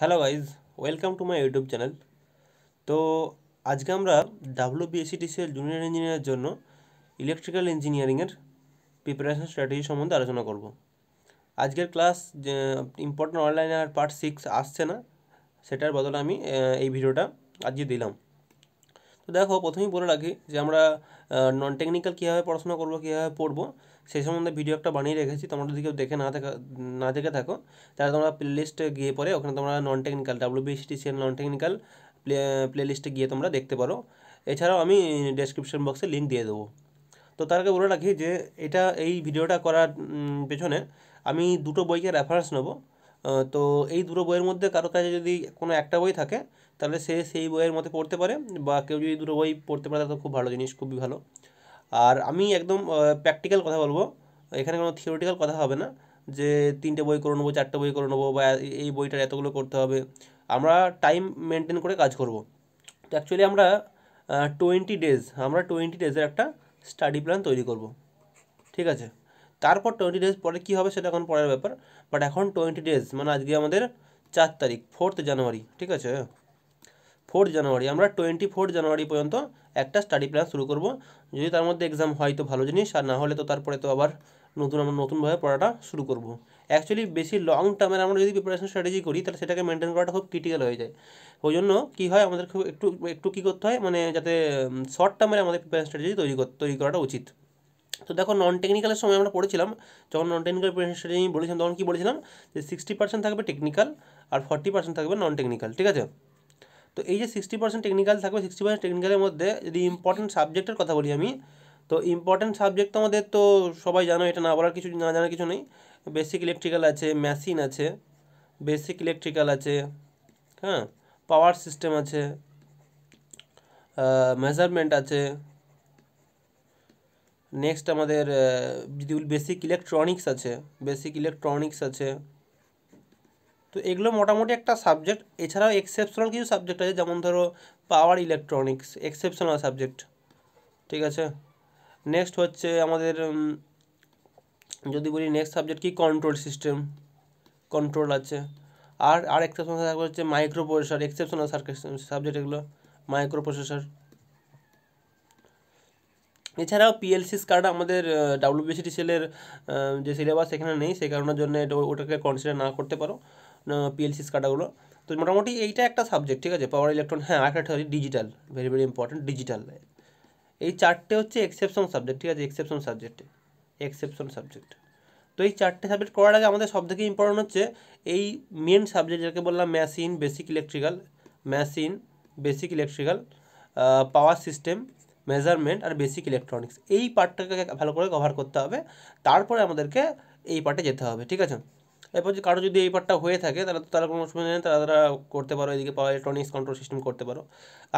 Hello guys welcome to my YouTube channel তো আজকে আমরা ডাব্লু ডাব্লিউবিএসিটিসিএল জুনিয়র ইঞ্জিনিয়ারের জন্য ইলেকট্রিক্যাল ইঞ্জিনিয়ারিংয়ের প্রিপারেশন স্ট্র্যাটেজি সম্বন্ধে আলোচনা করব আজকের ক্লাস ইম্পর্টেন্ট অনলাইনে আর পার্ট সিক্স আসছে না সেটার বদলে আমি এই ভিডিওটা আজকে দিলাম তো দেখো প্রথমেই বলে রাখি যে আমরা নন টেকনিক্যাল কীভাবে পড়াশোনা করবো কীভাবে পড়বো সেই সম্বন্ধে ভিডিও একটা বানিয়ে রেখেছি তোমরা যদি কেউ দেখে না থাকা না দেখে থাকো তাহলে তোমরা প্লেলিস্টে গিয়ে পরে ওখানে তোমরা non technical WBSTCL non technical play প্লেলিস্টে গিয়ে তোমরা দেখতে পারো এছাড়াও আমি ডেসক্রিপশন বক্সে লিঙ্ক দিয়ে দেবো তো তার আগে বলে রাখি যে এটা এই ভিডিওটা করার পেছনে আমি দুটো বইকে রেফারেন্স নেবো তো এই দুটো বইয়ের মধ্যে কারো কাছে যদি কোনো একটা বই থাকে তাহলে সে সেই বইয়ের মধ্যে পড়তে পারে বা কেউ যদি দুটো বই পড়তে পারে তাহলে খুব ভালো জিনিস খুবই ভালো আর আমি একদম প্র্যাকটিক্যাল কথা বলবো এখানে কোনো থিওরিটিক্যাল কথা হবে না যে তিনটে বই করে নেবো চারটে বই করে নেবো বা এই বইটার এতগুলো করতে হবে আমরা টাইম মেনটেন করে কাজ করব তো অ্যাকচুয়ালি আমরা টোয়েন্টি ডেজ আমরা টোয়েন্টি ডেজের একটা স্টাডি প্ল্যান তৈরি করব ঠিক আছে তারপর টোয়েন্টি ডেজ পরে কী হবে সেটা এখন পরের ব্যাপার বাট এখন টোয়েন্টি ডেজ মানে আজকে আমাদের চার তারিখ ফোর্থ জানুয়ারি ঠিক আছে ফোর্থ জানুয়ারি আমরা টোয়েন্টি ফোর্থ জানুয়ারি পর্যন্ত একটা স্টাডি প্ল্যান শুরু করব যদি তার মধ্যে এক্সাম হয় তো ভালো জিনিস আর না হলে তো তারপরে তো আবার নতুন আমরা নতুনভাবে পড়াটা শুরু করব অ্যাকচুয়ালি বেশি লং টার্মের আমরা যদি প্রিপারেশন স্ট্র্যাটেজি করি তাহলে সেটাকে মেনটেন করাটা খুব ক্রিটিক্যাল হয়ে যায় ওই জন্য কী হয় আমাদের খুব একটু একটু কী করতে হয় মানে যাতে শর্ট টার্মের আমাদের প্রিপারেশন স্ট্র্যাটেজি তৈরি তৈরি করাটা উচিত তো দেখো নন টেকনিক্যালের সময় আমরা পড়েছিলাম যখন নন টেকনিক্যাল প্রিপারেশন স্ট্র্যাটেজি বলেছিলাম তখন কী বলেছিলাম যে সিক্সটি পার্সেন্ট থাকবে টেকনিক্যাল আর ফর্টি পার্সেন্ট থাকবে নন টেকনিক্যাল ঠিক আছে তো এই যে সিক্সটি পার্সেন্ট টেকনিক্যাল থাকবে সিক্সটি পার্সেন্ট টেকনিক্যালের মধ্যে যদি ইম্পর্টেন্ট সাবজেক্টের কথা বলি আমি তো ইম্পর্টেন্ট সাবজেক্ট তো আমাদের তো সবাই জানো এটা না বলার কিছু না জানার কিছু নেই বেসিক ইলেকট্রিক্যাল আছে মেশিন আছে বেসিক ইলেকট্রিক্যাল আছে হ্যাঁ পাওয়ার সিস্টেম আছে মেজারমেন্ট আছে নেক্সট আমাদের যদি বেসিক ইলেকট্রনিক্স আছে বেসিক ইলেকট্রনিক্স আছে তো এগুলো মোটামুটি একটা সাবজেক্ট এছাড়াও এক্সেপশনাল কিছু সাবজেক্ট আছে যেমন ধরো পাওয়ার ইলেকট্রনিক্স এক্সেপশনাল সাবজেক্ট ঠিক আছে নেক্সট হচ্ছে আমাদের যদি বলি নেক্সট সাবজেক্ট কি কন্ট্রোল সিস্টেম কন্ট্রোল আছে আর আর এক্সেপশনাল সাবজেক্ট হচ্ছে মাইক্রো প্রসেসর এক্সেপশনাল সাবজেক্ট এগুলো মাইক্রো প্রসেসর এছাড়াও পিএলসি কার্ড আমাদের ডাব্লিউবিসিটি সেলের যে সিলেবাস সেখানে নেই সেই কারণের জন্য ওটাকে কনসিডার না করতে পারো পিএলসিস কাটাগুলো তো মোটামুটি এইটা একটা সাবজেক্ট ঠিক আছে পাওয়ার ইলেকট্রন হ্যাঁ আরেকটা digital very very important digital এই চারটে হচ্ছে এক্সেপশন সাবজেক্ট ঠিক আছে এক্সেপশন সাবজেক্ট এক্সেপশন সাবজেক্ট তো এই চারটে সাবজেক্ট করার আগে আমাদের সব থেকে ইম্পর্টেন্ট হচ্ছে এই মেন সাবজেক্ট যেটাকে বললাম machine basic electrical machine basic electrical power system measurement আর বেসিক ইলেকট্রনিক্স এই পার্টটাকে ভালো করে কভার করতে হবে তারপরে আমাদেরকে এই পার্টে যেতে হবে ঠিক আছে এরপর যদি কারো যদি এই পার্টটা হয়ে থাকে তাহলে তো তারা কোনো অসুবিধা নেই তারা তারা করতে পারো এদিকে পাওয়ার ইলেকট্রনিক্স কন্ট্রোল সিস্টেম করতে পারো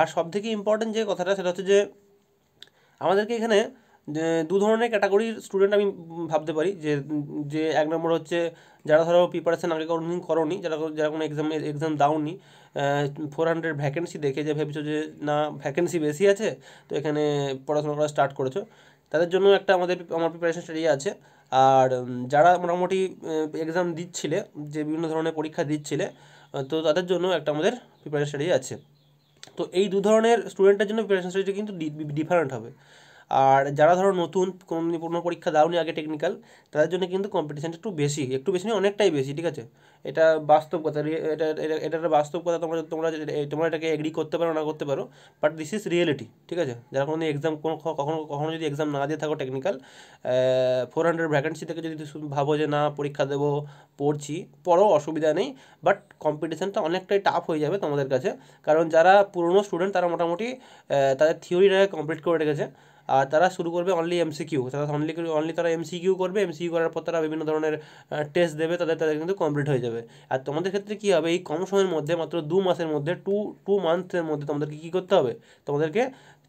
আর সব থেকে ইম্পর্টেন্ট যে কথাটা সেটা হচ্ছে যে আমাদেরকে এখানে দু ধরনের ক্যাটাগরির স্টুডেন্ট আমি ভাবতে পারি যে যে এক নম্বর হচ্ছে যারা ধরো প্রিপারেশান আগে করো করনি যারা যারা কোনো এক্সাম এক্সাম দাওনি ফোর হান্ড্রেড ভ্যাকেন্সি দেখে যে ভেবেছো যে না ভ্যাকেন্সি বেশি আছে তো এখানে পড়াশোনা করা স্টার্ট করেছো তাদের জন্য একটা আমাদের আমার প্রিপারেশন স্টাডি আছে আর যারা মোটামুটি এক্সাম দিচ্ছিলে যে বিভিন্ন ধরনের পরীক্ষা দিচ্ছিলে তো তাদের জন্য একটা আমাদের প্রিপারেশন স্টাডি আছে তো এই দু ধরনের স্টুডেন্টের জন্য প্রিপারেশন স্টাডি কিন্তু ডিফারেন্ট হবে আর যারা ধরো নতুন কোনো পুরোনো পরীক্ষা দাওনি আগে টেকনিক্যাল তাদের জন্য কিন্তু কম্পিটিশানটা একটু বেশি একটু বেশি নয় অনেকটাই বেশি ঠিক আছে এটা বাস্তব কথা এটা এটা একটা বাস্তব কথা তোমরা তোমরা তোমরা এটাকে এগ্রি করতে পারো না করতে পারো বাট দিস ইজ রিয়েলিটি ঠিক আছে যারা কোনো এক্সাম কোনো কখনো কখনো যদি এক্সাম না দিয়ে থাকো টেকনিক্যাল ফোর হান্ড্রেড ভ্যাকেন্সি থেকে যদি ভাবো যে না পরীক্ষা দেবো পড়ছি পড়ো অসুবিধা নেই বাট কম্পিটিশানটা অনেকটাই টাফ হয়ে যাবে তোমাদের কাছে কারণ যারা পুরনো স্টুডেন্ট তারা মোটামুটি তাদের থিওরিটাকে কমপ্লিট করে রেখেছে আর তারা শুরু করবে অনলি এমসিকিউ তারা অনলি অনলি তারা এমসিকিউ করবে সিকিউ করার পর তারা বিভিন্ন ধরনের টেস্ট দেবে তাদের তাদের কিন্তু কমপ্লিট হয়ে যাবে আর তোমাদের ক্ষেত্রে কী হবে এই কম সময়ের মধ্যে মাত্র দু মাসের মধ্যে টু টু মান্থের মধ্যে তোমাদেরকে কী করতে হবে তোমাদেরকে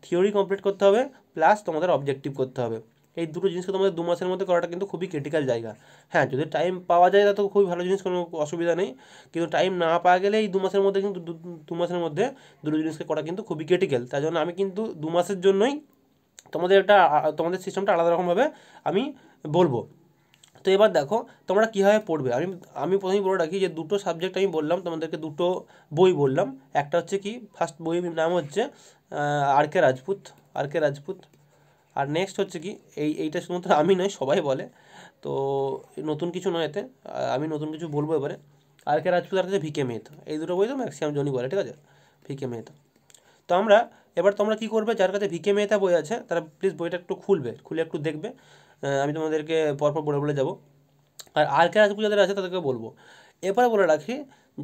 থিওরি কমপ্লিট করতে হবে প্লাস তোমাদের অবজেক্টিভ করতে হবে এই দুটো জিনিসকে তোমাদের দু মাসের মধ্যে করাটা কিন্তু খুবই ক্রিটিক্যাল জায়গা হ্যাঁ যদি টাইম পাওয়া যায় তো খুবই ভালো জিনিস কোনো অসুবিধা নেই কিন্তু টাইম না পাওয়া গেলে এই দু মাসের মধ্যে কিন্তু দু মাসের মধ্যে দুটো জিনিসকে করা কিন্তু খুবই ক্রিটিক্যাল তার জন্য আমি কিন্তু দু মাসের জন্যই তোমাদের এটা তোমাদের সিস্টেমটা আলাদা রকমভাবে আমি বলবো তো এবার দেখো তোমরা কীভাবে পড়বে আমি আমি প্রথমেই বলে রাখি যে দুটো সাবজেক্ট আমি বললাম তোমাদেরকে দুটো বই বললাম একটা হচ্ছে কি ফার্স্ট বইয়ের নাম হচ্ছে R K Rajput R K Rajput আর নেক্সট হচ্ছে কি এই এইটা শুধুমাত্র আমি নয় সবাই বলে তো নতুন কিছু নয় এতে আমি নতুন কিছু বলবো এবারে R K Rajput R K VK Mehta এই দুটো বই তো ম্যাক্সিমাম জনই বলে ঠিক আছে ভিকে মেহতা তো আমরা এবার তোমরা কি করবে যার কাছে ভিকে মেহতা বই আছে তারা প্লিজ বইটা একটু খুলবে খুলে একটু দেখবে আমি তোমাদেরকে পরপর বলে বলে যাব আর আর কে রাজপুত যাদের আছে তাদেরকে বলবো এরপরে বলে রাখি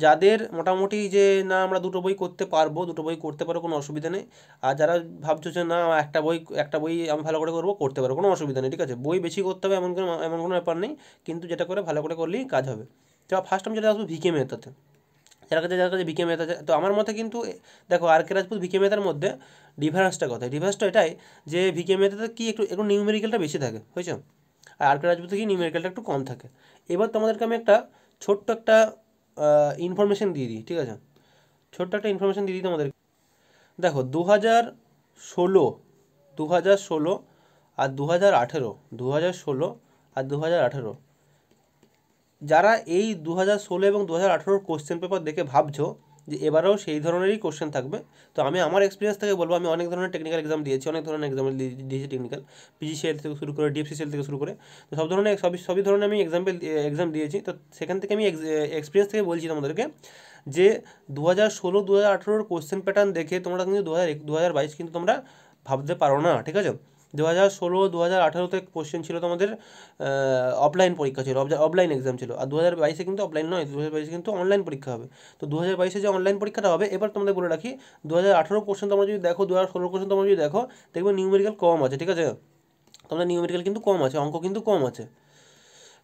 যাদের মোটামুটি যে না আমরা দুটো বই করতে পারবো দুটো বই করতে পারো কোনো অসুবিধা নেই আর যারা ভাবছো যে না একটা বই একটা বই আমি ভালো করে করবো করতে পারো কোনো অসুবিধা নেই ঠিক আছে বই বেশি করতে হবে এমন কোনো এমন কোনো ব্যাপার নেই কিন্তু যেটা করে ভালো করে করলেই কাজ হবে তো ফার্স্ট আমি যেটা আসবো ভিকে মেহতাতে যারা কাছে যারা কাছে ভিকে মেহতা তো আমার মতে কিন্তু দেখো আর কে রাজপুত ভিকে মেহতার মধ্যে ডিফারেন্সটা কথা ডিফারেন্সটা এটাই যে ভিকে মেহতাতে কি একটু একটু নিউমেরিক্যালটা বেশি থাকে বুঝছো আর আর কে রাজপুতে কি নিউমেরিক্যালটা একটু কম থাকে এবার তোমাদেরকে আমি একটা ছোট্ট একটা ইনফরমেশান দিয়ে দিই ঠিক আছে ছোট্ট একটা ইনফরমেশান দিয়ে দিই তোমাদেরকে দেখো দু হাজার ষোলো দু হাজার ষোলো আর দু হাজার আঠেরো দু হাজার ষোলো আর দু হাজার আঠেরো যারা এই দু হাজার ষোলো এবং দু হাজার আঠেরোর কোশ্চেন পেপার দেখে ভাবছো যে এবারেও সেই ধরনেরই কোশ্চেন থাকবে তো আমি আমার এক্সপিরিয়েন্স থেকে বলবো আমি অনেক ধরনের টেকনিক্যাল এক্সাম দিয়েছি অনেক ধরনের এক্সাম দিয়েছি টেকনিক্যাল পিজিসিএল থেকে শুরু করে ডিএফসিসিএল থেকে শুরু করে তো সব ধরনের সবই সবই ধরনের আমি এক্সাম্পল এক্সাম দিয়েছি তো সেখান থেকে আমি এক্সপিরিয়েন্স থেকে বলছি তোমাদেরকে যে দু হাজার ষোলো দু হাজার আঠেরোর কোশ্চেন প্যাটার্ন দেখে তোমরা কিন্তু দু হাজার দু হাজার বাইশ কিন্তু তোমরা ভাবতে পারো না ঠিক আছে দু হাজার ষোলো দু হাজার আঠারোতে কোশ্চেন ছিল তোমাদের অফলাইন পরীক্ষা ছিল অফলাইন এক্সাম ছিল আর দু হাজার বাইশে কিন্তু অফলাইন নয় দু হাজার বাইশে কিন্তু অনলাইন পরীক্ষা হবে তো দু হাজার বাইশে যে অনলাইন পরীক্ষাটা হবে এবার তোমাদের বলে রাখি দু হাজার আঠারো কোশ্চেন তোমরা যদি দেখো দু হাজার ষোলো কোশ্চেন তোমরা যদি দেখো দেখবে নিউমেরিক্যাল কম আছে ঠিক আছে তোমাদের নিউমেরিক্যাল কিন্তু কম আছে অঙ্ক কিন্তু কম আছে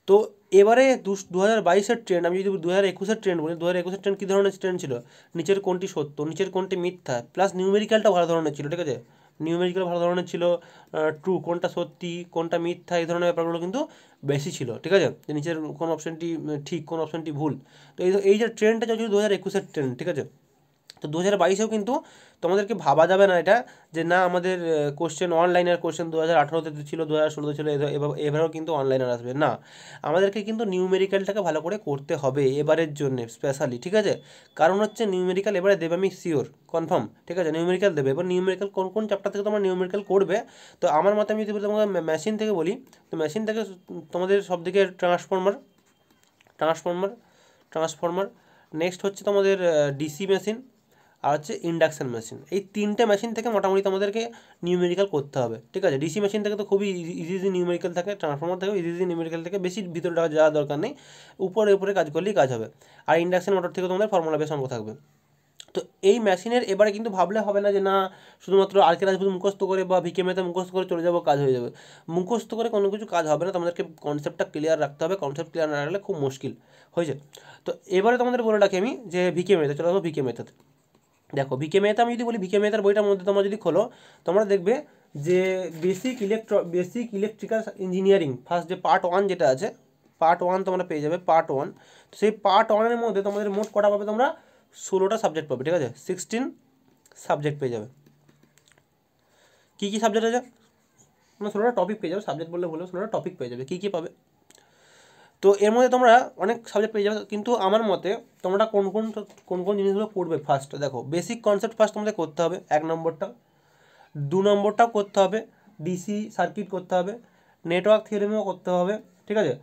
তো এবারে দু হাজার বাইশের ট্রেন্ড আমি যদি দু হাজার একুশের ট্রেন্ড বলি দু হাজার একুশের ট্রেন্ড কী ধরনের ট্রেন্ড ছিল নিচের কোনটি সত্য নিচের কোনটি মিথ্যা প্লাস নিউমেরিক্যালটা ভালো ধরনের ছিল ঠিক আছে নিউমেরিক্যাল ভালো ধরনের ছিল ট্রু কোনটা সত্যি কোনটা মিথ্যা এই ধরনের ব্যাপারগুলো কিন্তু বেশি ছিল ঠিক আছে যে নিচের কোন অপশানটি ঠিক কোন অপশানটি ভুল তো এই এই যে ট্রেন্ডটা চলছিল দু হাজার একুশের ট্রেন্ড ঠিক আছে তো দু হাজার বাইশেও কিন্তু তোমাদেরকে ভাবা যাবে না এটা যে না আমাদের কোশ্চেন অনলাইনের কোশ্চেন দু হাজার আঠারোতে ছিল দু হাজার ষোলোতে ছিল এবারেও কিন্তু অনলাইনের আসবে না আমাদেরকে কিন্তু নিউমেরিক্যালটাকে ভালো করে করতে হবে এবারের জন্যে স্পেশালি ঠিক আছে কারণ হচ্ছে নিউমেরিক্যাল এবারে দেবে আমি শিওর কনফার্ম ঠিক আছে নিউমেরিক্যাল দেবে এবার নিউমেরিক্যাল কোন কোন চ্যাপ্টার থেকে নিউ নিউমেরিক্যাল করবে তো আমার মতে আমি যদি তোমাকে মেশিন থেকে বলি তো মেশিন থেকে তোমাদের সব দিকে ট্রান্সফর্মার ট্রান্সফর্মার ট্রান্সফর্মার নেক্সট হচ্ছে তোমাদের ডিসি মেশিন আর হচ্ছে ইন্ডাকশান মেশিন এই তিনটে মেশিন থেকে মোটামুটি তোমাদেরকে নিউমেরিক্যাল করতে হবে ঠিক আছে ডিসি মেশিন থেকে তো খুবই ইজি ইজি নিউমেরিক্যাল থাকে ট্রান্সফর্মার থাকে ইজি ইজি নিউমেরিক্যাল থেকে বেশি ভিতরে যাওয়ার দরকার নেই উপরে উপরে কাজ করলেই কাজ হবে আর ইন্ডাকশান মোটর থেকে তোমাদের ফর্মুলা বেশ অঙ্ক থাকবে তো এই মেশিনের এবারে কিন্তু ভাবলে হবে না যে না শুধুমাত্র আর কে রাজপুত মুখস্থ করে বা ভিকে মেতে মুখস্থ করে চলে যাবো কাজ হয়ে যাবে মুখস্থ করে কোনো কিছু কাজ হবে না তোমাদেরকে কনসেপ্টটা ক্লিয়ার রাখতে হবে কনসেপ্ট ক্লিয়ার না রাখলে খুব মুশকিল হয়েছে তো এবারে তোমাদের বলে রাখি আমি যে ভিকে মেতে চলে যাবো ভিকে মেথাতে দেখো ভিকে মেহতা আমি যদি বলি ভিকে মেহতার বইটার মধ্যে তোমরা যদি খোলো তোমরা দেখবে যে বেসিক ইলেকট্র বেসিক ইলেকট্রিক্যাল ইঞ্জিনিয়ারিং ফার্স্ট যে পার্ট ওয়ান যেটা আছে পার্ট ওয়ান তোমরা পেয়ে যাবে পার্ট ওয়ান সেই পার্ট ওয়ানের মধ্যে তোমাদের মোট কটা পাবে তোমরা ষোলোটা সাবজেক্ট পাবে ঠিক আছে সিক্সটিন সাবজেক্ট পেয়ে যাবে কী কী সাবজেক্ট আছে মানে ষোলোটা টপিক পেয়ে যাবে সাবজেক্ট বললে বললে ষোলোটা টপিক পেয়ে যাবে কী কী পাবে তো এর মধ্যে তোমরা অনেক সাবজেক্ট পেয়ে যাবে কিন্তু আমার মতে তোমরা কোন কোন কোন কোন জিনিসগুলো পড়বে ফার্স্ট দেখো বেসিক কনসেপ্ট ফার্স্ট তোমাদের করতে হবে এক নম্বরটা দু নম্বরটাও করতে হবে ডিসি সার্কিট করতে হবে নেটওয়ার্ক থিওরিমও করতে হবে ঠিক আছে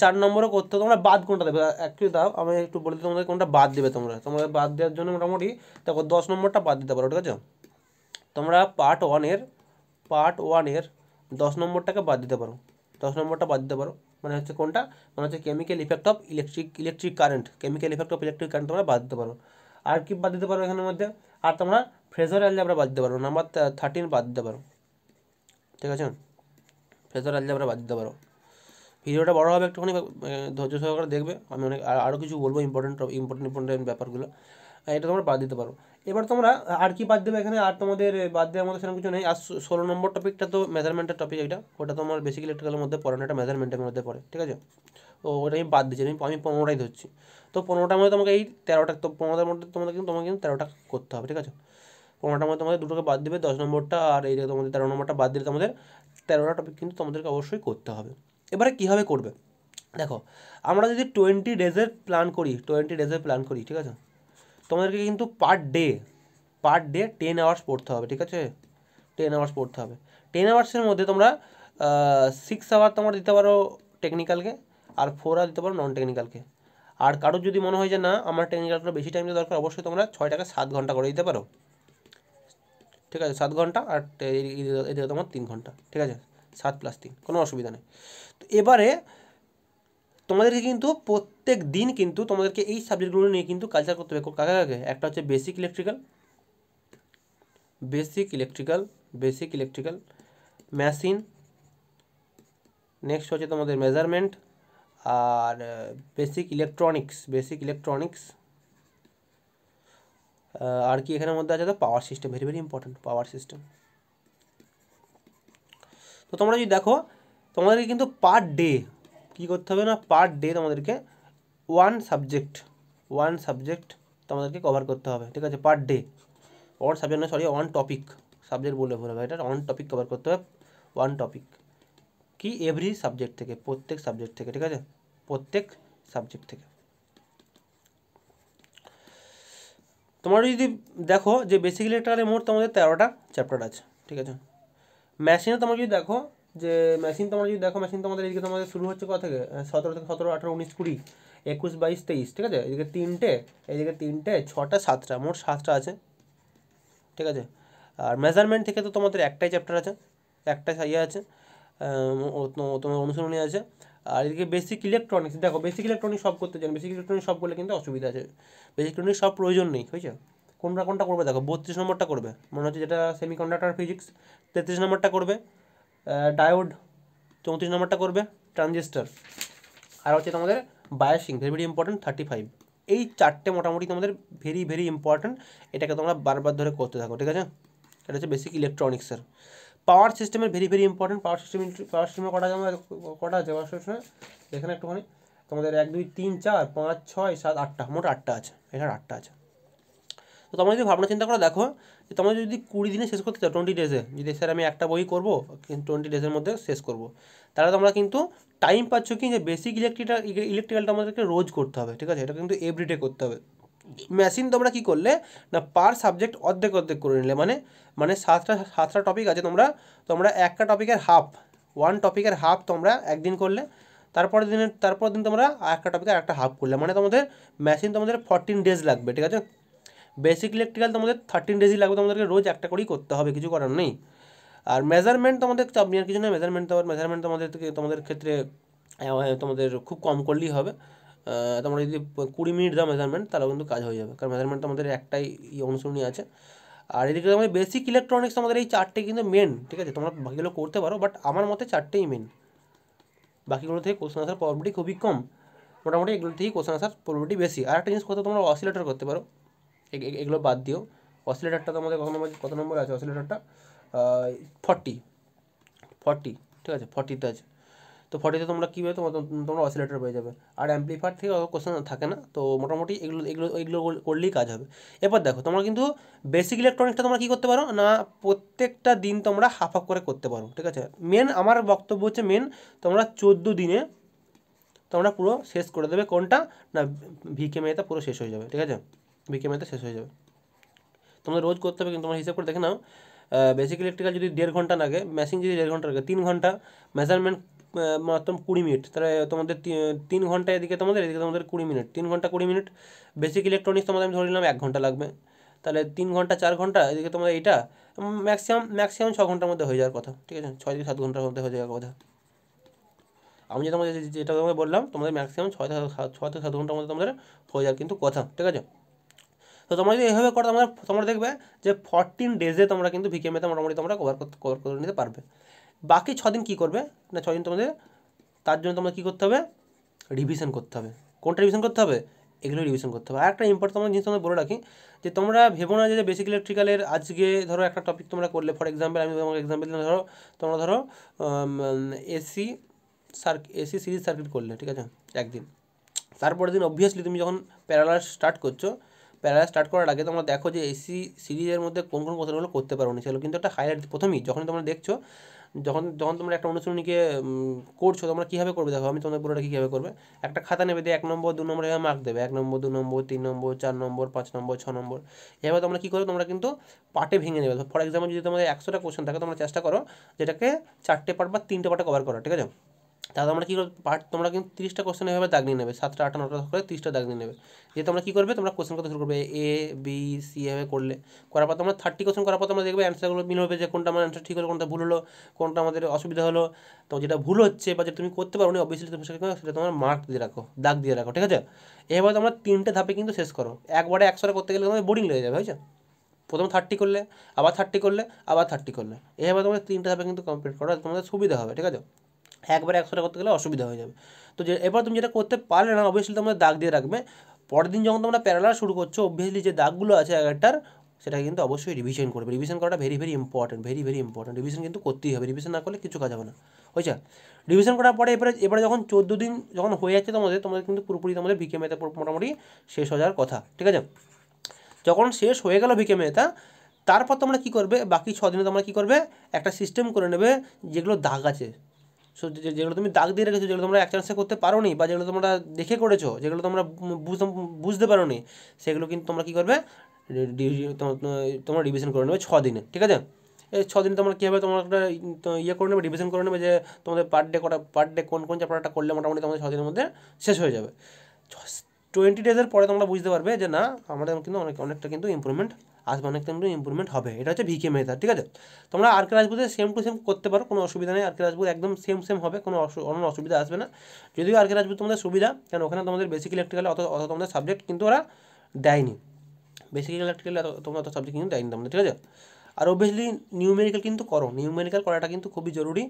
চার নম্বরও করতে হবে তোমরা বাদ কোনটা দেবে অ্যাকচুয়ালি দাও আমি একটু বলে দিই তোমাদের কোনটা বাদ দেবে তোমরা তোমাদের বাদ দেওয়ার জন্য মোটামুটি দেখো দশ নম্বরটা বাদ দিতে পারো ঠিক আছে তোমরা পার্ট ওয়ানের পার্ট ওয়ানের দশ নম্বরটাকে বাদ দিতে পারো দশ নম্বরটা বাদ দিতে পারো মানে হচ্ছে কোনটা মানে হচ্ছে chemical effect of electric electric current chemical effect of electric current তোমরা বাদ দিতে পারো আর কি বাদ দিতে পারো এখানের মধ্যে আর তোমরা ফ্রেজার আমরা বাদ দিতে পারো নাম্বার থার্টিন বাদ দিতে পারো ঠিক আছে ফ্রেজার আমরা বাদ দিতে পারো ভিডিওটা বড় হবে একটুখানি ধৈর্য সহকারে দেখবে আমি অনেক আরও কিছু বলবো ইম্পর্টেন্ট ইম্পর্টেন্ট ইম্পর্টেন্ট ব্যাপারগুলো এটা তোমরা বাদ দিতে পারো এবার তোমরা আর কি বাদ দেবে এখানে আর তোমাদের বাদ দেওয়ার মতো সেরকম কিছু নেই আর ষোলো নম্বর টপিকটা তো মেজারমেন্টের টপিক এটা ওটা তোমার বেসিক ইলেকট্রিক্যালের মধ্যে পড়ে না এটা মেজারমেন্টের মধ্যে পড়ে ঠিক আছে ও ওটা আমি বাদ দিচ্ছি আমি পনেরোটাই ধরছি তো পনেরোটার মধ্যে তোমাকে এই তেরোটা তো পনেরোটার মধ্যে তোমাদের কিন্তু তোমাকে কিন্তু তেরোটা করতে হবে ঠিক আছে পনেরোটার মধ্যে তোমাদের দুটোকে বাদ দেবে দশ নম্বরটা আর এই তোমাদের তেরো নম্বরটা বাদ দিলে তোমাদের তেরোটা টপিক কিন্তু তোমাদেরকে অবশ্যই করতে হবে এবারে কীভাবে করবে দেখো আমরা যদি টোয়েন্টি ডেজের প্ল্যান করি টোয়েন্টি ডেজের প্ল্যান করি ঠিক আছে তোমাদেরকে কিন্তু per day per day ten hours পড়তে হবে ঠিক আছে টেন আওয়ার্স পড়তে হবে টেন আওয়ার্সের মধ্যে তোমরা সিক্স আওয়ার তোমরা দিতে পারো টেকনিক্যালকে আর ফোর আওয়ার দিতে পারো নন টেকনিক্যালকে আর কারোর যদি মনে হয় যে না আমার টেকনিক্যালটা বেশি টাইম দেওয়া দরকার অবশ্যই তোমরা ছয়টাকে সাত ঘন্টা করে দিতে পারো ঠিক আছে সাত ঘন্টা আর এদিকে তোমার তিন ঘন্টা ঠিক আছে সাত প্লাস তিন কোনো অসুবিধা নেই তো এবারে তোমাদের কি কিন্তু প্রত্যেকদিন কিন্তু তোমাদেরকে এই সাবজেক্টগুলো নিয়ে কিন্তু কালচার করতে হবে। কাকা কাকা একটা হচ্ছে basic electrical basic electrical basic electrical machine next হচ্ছে তোমাদের মেজারমেন্ট আর বেসিক ইলেকট্রনিক্স বেসিক ইলেকট্রনিক্স আর কি এখানের মধ্যে আছে তো power system very very important power system তো তোমরা যদি দেখো তোমাদের কি কিন্তু পার ডে কি করতে হবে না পার ডে তোমাদেরকে ওয়ান সাবজেক্ট ওয়ান সাবজেক্ট তোমাদেরকে কভার করতে হবে ঠিক আছে পার ডে ওয়ান সাবজেক্ট না সরি ওয়ান টপিক সাবজেক্ট বলে পুরো এটা ওয়ান টপিক কভার করতে হবে ওয়ান টপিক কি এভরি সাবজেক্ট থেকে প্রত্যেক সাবজেক্ট থেকে ঠিক আছে প্রত্যেক সাবজেক্ট থেকে তোমরা যদি দেখো যে বেসিক্যালি টারে মোট তোমাদের 13টা চ্যাপ্টার আছে ঠিক আছে মেসেজ তোমরা যদি দেখো যে মেশিন তোমরা যদি দেখো মেশিন তোমাদের এদিকে তোমাদের শুরু হচ্ছে কত থেকে সতেরো থেকে সতেরো আঠারো উনিশ কুড়ি একুশ বাইশ তেইশ ঠিক আছে এদিকে তিনটে এদিকে তিনটে ছটা সাতটা মোট সাতটা আছে ঠিক আছে আর মেজারমেন্ট থেকে তো তোমাদের একটাই চ্যাপ্টার আছে একটাই ইয়ে আছে তোমার অনুসরণী আছে আর এদিকে বেসিক ইলেকট্রনিক্স দেখো বেসিক ইলেকট্রনিক্স সব করতে চান বেসিক ইলেকট্রনিক্স সব করলে কিন্তু অসুবিধা আছে বেসিক ইলেকট্রনিক্স সব প্রয়োজন নেই হয়েছে কোনটা কোনটা করবে দেখো বত্রিশ নম্বরটা করবে মনে হচ্ছে যেটা সেমি কন্ডাক্টার ফিজিক্স তেত্রিশ নম্বরটা করবে ডায়োড চৌত্রিশ নম্বরটা করবে ট্রানজিস্টার আর হচ্ছে তোমাদের biasing very very important thirty five এই চারটে মোটামুটি তোমাদের ভেরি ভেরি ইম্পর্টেন্ট এটাকে তোমরা বারবার ধরে করতে থাকো ঠিক আছে এটা হচ্ছে বেসিক ইলেকট্রনিক্সের পাওয়ার সিস্টেমের very very important power system power সিস্টেমে কটা আমার কটা আছে পাওয়ার সিস্টেমে এখানে একটুখানি তোমাদের এক দুই তিন চার পাঁচ ছয় সাত আটটা মোট আটটা আছে এখানে আটটা আছে তো তোমরা যদি ভাবনা চিন্তা করে দেখো যে তোমরা যদি কুড়ি দিনে শেষ করতে চাও টোয়েন্টি ডেজে যদি স্যার আমি একটা বই করবো টোয়েন্টি ডেজের মধ্যে শেষ করব তাহলে তোমরা কিন্তু টাইম পাচ্ছ কি যে বেসিক ইলেকট্রিটা ইলেকট্রিক্যালটা আমাদেরকে রোজ করতে হবে ঠিক আছে এটা কিন্তু এভরিডে করতে হবে মেশিন তোমরা কি করলে না পার সাবজেক্ট অর্ধেক অর্ধেক করে নিলে মানে মানে সাতটা সাতটা টপিক আছে তোমরা তোমরা একটা টপিকের হাফ ওয়ান টপিকের হাফ তোমরা একদিন করলে তারপর দিনের তারপর দিন তোমরা একটা টপিকের একটা হাফ করলে মানে তোমাদের মেশিন তোমাদের ফর্টিন ডেজ লাগবে ঠিক আছে বেসিক ইলেকট্রিক্যাল তোমাদের থার্টিন ডেজই লাগবে তোমাদেরকে রোজ একটা করেই করতে হবে কিছু করার নেই আর মেজারমেন্ট তোমাদের চাপ নেওয়ার কিছু নয় মেজারমেন্ট তোমার মেজারমেন্ট তোমাদের তোমাদের ক্ষেত্রে তোমাদের খুব কম করলেই হবে তোমরা যদি কুড়ি মিনিট দাও মেজারমেন্ট তাহলে কিন্তু কাজ হয়ে যাবে কারণ মেজারমেন্ট তোমাদের একটাই অনুসরণী আছে আর এদিকে তোমাদের বেসিক ইলেকট্রনিক্স আমাদের এই চারটে কিন্তু মেন ঠিক আছে তোমরা বাকিগুলো করতে পারো বাট আমার মতে চারটেই মেন বাকিগুলো থেকে কোশ্চেন আসার প্রবলিটি খুবই কম মোটামুটি এগুলো থেকেই কোশ্চেন আসার প্রবলিটি বেশি আর একটা জিনিস কথা তোমরা অসিলেটর করতে পারো এগুলো বাদ দিও অসিলেটারটা তোমাদের কত নম্বর কত নম্বর আছে অসিলেটারটা ফর্টি ফর্টি ঠিক আছে ফর্টিতে আছে তো ফর্টিতে তোমরা কী পেয়ে তোমার তোমরা অসিলেটার পেয়ে যাবে আর অ্যাম্পলিফায়ার থেকে অত কোশ্চেন থাকে না তো মোটামুটি এগুলো এগুলো এগুলো করলেই কাজ হবে এবার দেখো তোমরা কিন্তু বেসিক ইলেকট্রনিক্সটা তোমরা কী করতে পারো না প্রত্যেকটা দিন তোমরা হাফ হাফ করে করতে পারো ঠিক আছে মেন আমার বক্তব্য হচ্ছে মেন তোমরা চোদ্দো দিনে তোমরা পুরো শেষ করে দেবে কোনটা না ভিকে মেয়েটা পুরো শেষ হয়ে যাবে ঠিক আছে বিকে ম্যাথে শেষ হয়ে যাবে তোমরা রোজ করতে হবে কিন্তু তোমরা হিসাব করে দেখে নাও বেসিক ইলেকট্রিক্যাল যদি দেড় ঘন্টা লাগে মেশিন যদি দেড় ঘন্টা লাগে তিন ঘন্টা মেজারমেন্ট মাত্র কুড়ি মিনিট তাহলে তোমাদের তিন ঘন্টা এদিকে তোমাদের এদিকে তোমাদের কুড়ি মিনিট তিন ঘন্টা কুড়ি মিনিট বেসিক ইলেকট্রনিক্স তোমাদের আমি ধরে নিলাম এক ঘন্টা লাগবে তাহলে তিন ঘন্টা চার ঘন্টা এদিকে তোমাদের এইটা ম্যাক্সিমাম ম্যাক্সিমাম ছ ঘন্টার মধ্যে হয়ে যাওয়ার কথা ঠিক আছে ছয় থেকে সাত ঘন্টার মধ্যে হয়ে যাওয়ার কথা আমি যে তোমাদের যেটা তোমাকে বললাম তোমাদের ম্যাক্সিমাম ছয় থেকে ছয় থেকে সাত ঘন্টার মধ্যে তোমাদের হয়ে যাওয়ার কিন্তু কথা ঠিক আছে তো তোমরা যদি এইভাবে করো তোমরা তোমরা দেখবে যে ফর্টিন ডেজে তোমরা কিন্তু ভিকেমেতে মোটামুটি তোমরা কভার কভার করে নিতে পারবে বাকি ছদিন কী করবে না ছদিন তোমাদের তার জন্য তোমরা কী করতে হবে রিভিশন করতে হবে কোনটা রিভিশন করতে হবে এগুলো রিভিশন করতে হবে আর একটা ইম্পর্টেন্ট তোমার জিনিস তোমাদের বলে রাখি যে তোমরা ভেবো না যে বেসিক ইলেকট্রিক্যালের আজকে ধরো একটা টপিক তোমরা করলে ফর এক্সাম্পল আমি তোমাকে এক্সাম্পল দিলাম ধরো তোমরা ধরো এসি সার্ক এসি সিরিজ সার্কিট করলে ঠিক আছে একদিন তারপরের দিন অবভিয়াসলি তুমি যখন প্যারালাইস স্টার্ট করছো প্যারা স্টার্ট করার আগে তোমরা দেখো যে এসি সিরিজের মধ্যে কোন কোন কোশ্চেনগুলো করতে পারো নি সেগুলো কিন্তু একটা হাইলাইট প্রথমেই যখন তোমরা দেখছো যখন যখন তোমরা একটা অনুশীলনীকে করছো তোমরা কীভাবে করবে দেখো আমি তোমাদের পুরোটা কীভাবে করবে একটা খাতা নেবে দিয়ে এক নম্বর দু নম্বর এভাবে মার্ক দেবে এক নম্বর দু নম্বর তিন নম্বর চার নম্বর পাঁচ নম্বর ছ নম্বর এভাবে তোমরা কী করো তোমরা কিন্তু পার্টে ভেঙে নেবে ফর এক্সাম্পল যদি তোমাদের একশোটা কোশ্চেন থাকে তোমরা চেষ্টা করো যেটাকে চারটে পার্ট বা তিনটে পার্টে কভার করো ঠিক আছে তাহলে তোমরা কী করবে পার্ট তোমরা কিন্তু তিরিশটা কোশ্চেন এভাবে দাগ নিয়ে নেবে সাতটা আটটা নটা করে তিরিশটা দাগ নিয়ে নেবে যে তোমরা কী করবে তোমরা কোশ্চেন করতে শুরু করবে এ বি সি এভাবে করলে করার পর তোমরা থার্টি কোশ্চেন করার পর তোমরা দেখবে অ্যান্সারগুলো মিল হবে যে কোনটা আমার অ্যান্সার ঠিক হলো কোনটা ভুল হলো কোনটা আমাদের অসুবিধা হলো তো যেটা ভুল হচ্ছে বা যেটা তুমি করতে পারো নি অবভিয়াসলি তুমি সেটা সেটা তোমার মার্ক দিয়ে রাখো দাগ দিয়ে রাখো ঠিক আছে এভাবে তোমরা তিনটে ধাপে কিন্তু শেষ করো একবারে একশোটা করতে গেলে তোমার বোরিং লেগে যাবে হয়েছে প্রথম থার্টি করলে আবার থার্টি করলে আবার থার্টি করলে এভাবে তোমাদের তিনটে ধাপে কিন্তু কমপ্লিট করা তোমাদের সুবিধা হবে ঠিক আছে একবারে একশোটা করতে গেলে অসুবিধা হয়ে যাবে তো যে এবার তুমি যেটা করতে পারলে না অবভিয়াসলি তোমরা দাগ দিয়ে রাখবে পরের দিন যখন তোমরা প্যারালার শুরু করছো অবভিয়াসলি যে দাগগুলো আছে এক একটার সেটা কিন্তু অবশ্যই রিভিশন করবে রিভিশন করাটা very very important very very important revision কিন্তু করতেই হবে রিভিশন না করলে কিছু কাজ হবে না হয়েছে রিভিশন করার পরে এবারে এবারে যখন চোদ্দো দিন যখন হয়ে যাচ্ছে তোমাদের তোমাদের কিন্তু পুরোপুরি তোমাদের ভিকে মেয়েতে মোটামুটি শেষ হওয়ার কথা ঠিক আছে যখন শেষ হয়ে গেল ভিকে মেয়েটা তারপর তোমরা কী করবে বাকি ছ দিনে তোমরা কী করবে একটা সিস্টেম করে নেবে যেগুলো দাগ আছে সো যেগুলো তুমি দাগ দিয়ে রেখেছো যেগুলো তোমরা এক চান্সে করতে পারো নি বা যেগুলো তোমরা দেখে করেছো যেগুলো তোমরা বুঝতে পারো নি সেগুলো কিন্তু তোমরা কী করবে তোমরা রিভিশন করে নেবে ছ দিনে ঠিক আছে এই ছ দিন তোমরা কীভাবে তোমরা একটা ইয়ে করে নেবে রিভিশন করে নেবে যে তোমাদের পার ডে কটা পার ডে কোন কোন চ্যাপ্টারটা করলে মোটামুটি তোমাদের ছ দিনের মধ্যে শেষ হয়ে যাবে টোয়েন্টি ডেজের পরে তোমরা বুঝতে পারবে যে না আমাদের কিন্তু অনেক অনেকটা কিন্তু ইম্প্রুভমেন্ট আসবে অনেকটা কিন্তু ইম্প্রুভমেন্ট হবে এটা হচ্ছে ভিকে মেহতা ঠিক আছে তোমরা আর কে রাজপুতে সেম টু সেম করতে পারো কোনো অসুবিধা নেই আর কে রাজপুত একদম সেম সেম হবে কোনো অন্য অসুবিধা আসবে না যদিও আর কে রাজপুত তোমাদের সুবিধা কারণ ওখানে তোমাদের বেসিক ইলেকট্রিক্যাল অত অত তোমাদের সাবজেক্ট কিন্তু ওরা দেয়নি বেসিক ইলেকট্রিক্যাল তোমরা অত সাবজেক্ট কিন্তু দেয়নি তোমাদের ঠিক আছে আর অবভিয়াসলি নিউমেরিক্যাল কিন্তু করো নিউমেরিক্যাল করাটা কিন্তু খুবই জরুরি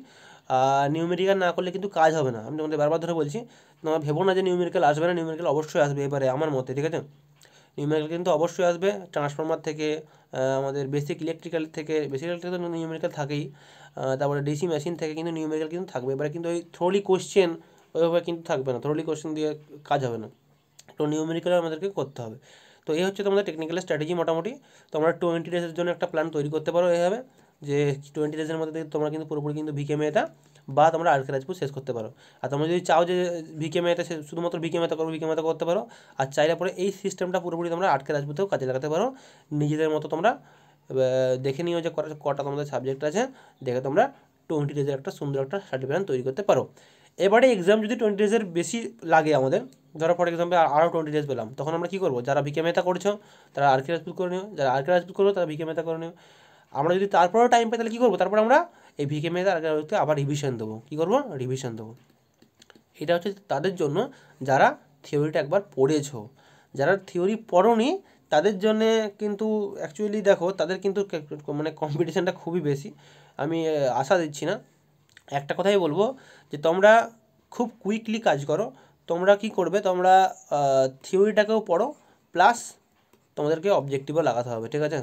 নিউমেরিক্যাল না করলে কিন্তু কাজ হবে না আমি তোমাদের বারবার ধরে বলছি তোমরা ভেবো না যে নিউমেরিক্যাল আসবে না নিউমেরিক্যাল অবশ্যই আসবে এবারে আমার মতে ঠিক আছে নিউমেরিক্যাল কিন্তু অবশ্যই আসবে ট্রান্সফরমার থেকে আমাদের বেসিক ইলেকট্রিক্যাল থেকে বেসিক ইলেকট্রিক তো নিউমেরিক্যাল থাকেই তারপরে ডিসি মেশিন থেকে কিন্তু নিউমেরিক্যাল কিন্তু থাকবে এবারে কিন্তু ওই থ্রোলি কোশ্চেন ওইভাবে কিন্তু থাকবে না থ্রোলি কোশ্চেন দিয়ে কাজ হবে না তো নিউমেরিক্যাল আমাদেরকে করতে হবে তো এই হচ্ছে তোমাদের টেকনিক্যাল স্ট্র্যাটেজি মোটামুটি তোমরা টোয়েন্টি ডেজের জন্য একটা প্ল্যান তৈরি করতে পারো এইভাবে যে টোয়েন্টি ডেজের মধ্যে তোমরা কিন্তু পুরোপুরি কিন্তু ভিকেমে এটা বা তোমরা আরকে রাজপুর শেষ করতে পারো আর তোমরা যদি চাও যে ভিকে মেয়েতে শুধুমাত্র ভিকে মেয়েতে করো ভিকে মেয়েতে করতে পারো আর চাইলে পরে এই সিস্টেমটা পুরোপুরি তোমরা আটকে রাজপুতেও কাজে লাগাতে পারো নিজেদের মতো তোমরা দেখে নিও যে কটা তোমাদের সাবজেক্ট আছে দেখে তোমরা টোয়েন্টি ডেজের একটা সুন্দর একটা সার্টিফিকেট তৈরি করতে পারো এবারে এক্সাম যদি টোয়েন্টি ডেজের বেশি লাগে আমাদের ধরো ফর এক্সাম্পল আরও টোয়েন্টি ডেজ পেলাম তখন আমরা কী করবো যারা ভিকে মেতা করছো তারা কে রাজপুত করে নিও যারা কে রাজপুত করবো তারা ভিকে মেতা করে নিও আমরা যদি তারপরেও টাইম পাই তাহলে কী করবো তারপর আমরা এই ভিকেমে তার হচ্ছে আবার রিভিশন দেবো কী করবো রিভিশন দেবো এটা হচ্ছে তাদের জন্য যারা থিওরিটা একবার পড়েছ যারা থিওরি পড়নি তাদের জন্য কিন্তু অ্যাকচুয়ালি দেখো তাদের কিন্তু মানে কম্পিটিশানটা খুবই বেশি আমি আশা দিচ্ছি না একটা কথাই বলবো যে তোমরা খুব কুইকলি কাজ করো তোমরা কি করবে তোমরা থিওরিটাকেও পড়ো প্লাস তোমাদেরকে অবজেক্টিভও লাগাতে হবে ঠিক আছে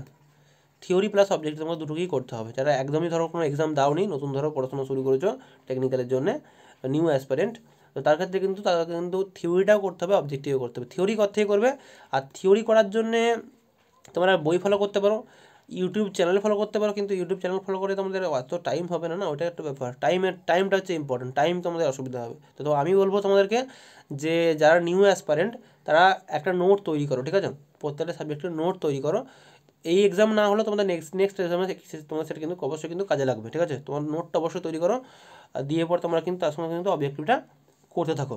থিওরি প্লাস সাবজেক্ট তোমাকে দুটোকেই করতে হবে যারা একদমই ধরো কোনো এক্সাম দাওনি নতুন ধরো পড়াশোনা শুরু করেছো টেকনিক্যালের জন্য নিউ অ্যাসপারেন্ট তো তার ক্ষেত্রে কিন্তু তারা কিন্তু থিওরিটাও করতে হবে অবজেক্টিভও করতে হবে থিওরি কর করবে আর থিওরি করার জন্যে তোমরা বই ফলো করতে পারো ইউটিউব চ্যানেল ফলো করতে পারো কিন্তু ইউটিউব চ্যানেল ফলো করে তোমাদের অত টাইম হবে না না ওটা একটা ব্যাপার টাইমের টাইমটা হচ্ছে ইম্পর্টেন্ট টাইম তোমাদের অসুবিধা হবে তো তো আমি বলবো তোমাদেরকে যে যারা নিউ অ্যাসপারেন্ট তারা একটা নোট তৈরি করো ঠিক আছে প্রত্যেকটা সাবজেক্টের নোট তৈরি করো এই এক্সাম না হলে তোমাদের নেক্সট নেক্সট এক্সামে তোমাদের সেটা কিন্তু অবশ্যই কিন্তু কাজে লাগবে ঠিক আছে তোমার নোটটা অবশ্যই তৈরি করো আর দিয়ে পর তোমরা কিন্তু তার সঙ্গে কিন্তু অবজেক্টিভটা করতে থাকো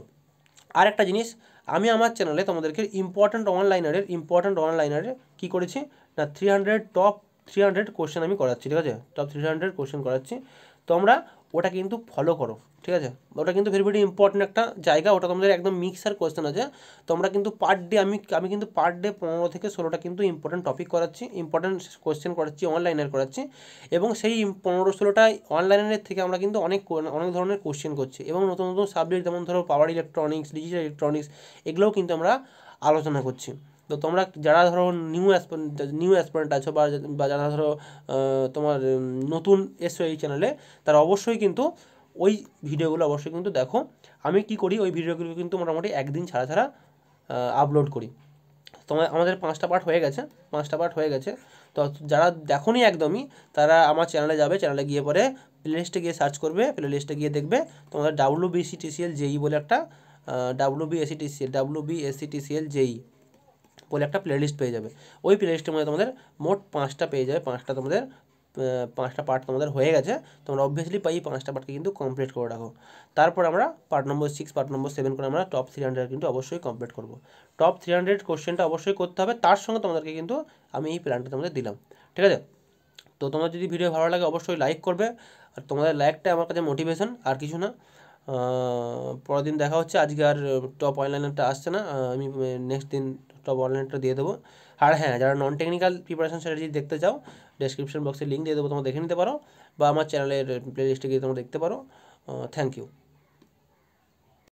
আর একটা জিনিস আমি আমার চ্যানেলে তোমাদেরকে ইম্পর্ট্যান্ট অনলাইনারের ইম্পর্ট্যান্ট অনলাইনারে কী করেছি না three hundred top three hundred question আমি করাচ্ছি ঠিক আছে টপ থ্রি হান্ড্রেড কোশ্চেন করাচ্ছি তোমরা ওটা কিন্তু ফলো করো ঠিক আছে ওটা কিন্তু ভেরি ভেরি ইম্পর্টেন্ট একটা জায়গা ওটা তোমাদের একদম মিক্সার কোয়েশ্চেন আছে তোমরা কিন্তু পার ডে আমি আমি কিন্তু পার ডে পনেরো থেকে ষোলোটা কিন্তু ইম্পর্টেন্ট টপিক করাচ্ছি ইম্পর্টেন্ট কোয়েশ্চেন করাচ্ছি অনলাইনের করাচ্ছি এবং সেই পনেরো ষোলোটা অনলাইনের থেকে আমরা কিন্তু অনেক অনেক ধরনের কোয়েশ্চেন করছি এবং নতুন নতুন সাবজেক্ট যেমন ধরো পাওয়ার ইলেকট্রনিক্স ডিজিটাল ইলেকট্রনিক্স এগুলোও কিন্তু আমরা আলোচনা করছি তো তোমরা যারা ধরো নিউ নিউ অ্যাসপারেন্ট আছো বা যারা ধরো তোমার নতুন এসো এই চ্যানেলে তারা অবশ্যই কিন্তু ওই ভিডিওগুলো অবশ্যই কিন্তু দেখো আমি কি করি ওই ভিডিওগুলো কিন্তু মোটামুটি একদিন ছাড়া ছাড়া আপলোড করি তোমার আমাদের পাঁচটা পার্ট হয়ে গেছে পাঁচটা পার্ট হয়ে গেছে তো যারা দেখোনি একদমই তারা আমার চ্যানেলে যাবে চ্যানেলে গিয়ে পরে প্লেলিস্টে গিয়ে সার্চ করবে প্লেলিস্টে গিয়ে দেখবে তোমাদের ডাব্লু বিসিটিসিএল জেই বলে একটা ডাব্লু বিএসিটিসিএল ডাব্লু বিএসিটিসিএল জেই বলে একটা প্লেলিস্ট পেয়ে যাবে ওই প্লেলিস্টের মধ্যে তোমাদের মোট পাঁচটা পেয়ে যাবে পাঁচটা তোমাদের পাঁচটা পার্ট তোমাদের হয়ে গেছে তোমরা অবভিয়াসলি পাই পাঁচটা পার্টকে কিন্তু কমপ্লিট করে রাখো তারপর আমরা part number six part number seven করে আমরা টপ থ্রি হান্ড্রেড কিন্তু অবশ্যই কমপ্লিট করবো টপ থ্রি হান্ড্রেড কোশ্চেনটা অবশ্যই করতে হবে তার সঙ্গে তোমাদেরকে কিন্তু আমি এই প্ল্যানটা তোমাদের দিলাম ঠিক আছে তো তোমার যদি ভিডিও ভালো লাগে অবশ্যই লাইক করবে আর তোমাদের লাইকটা আমার কাছে মোটিভেশন আর কিছু না পরের দিন দেখা হচ্ছে আজকে আর টপ অনলাইনটা আসছে না আমি নেক্সট দিন টপ অনলাইনটা দিয়ে দেবো আর হ্যাঁ যারা নন টেকনিক্যাল প্রিপারেশন স্ট্র্যাটেজি দেখতে চাও ডেসক্রিপশন বক্সে লিঙ্ক দিয়ে দেবো তোমরা দেখে নিতে পারো বা আমার চ্যানেলের প্লে প্লেলিস্টে গিয়ে তোমরা দেখতে পারো থ্যাংক ইউ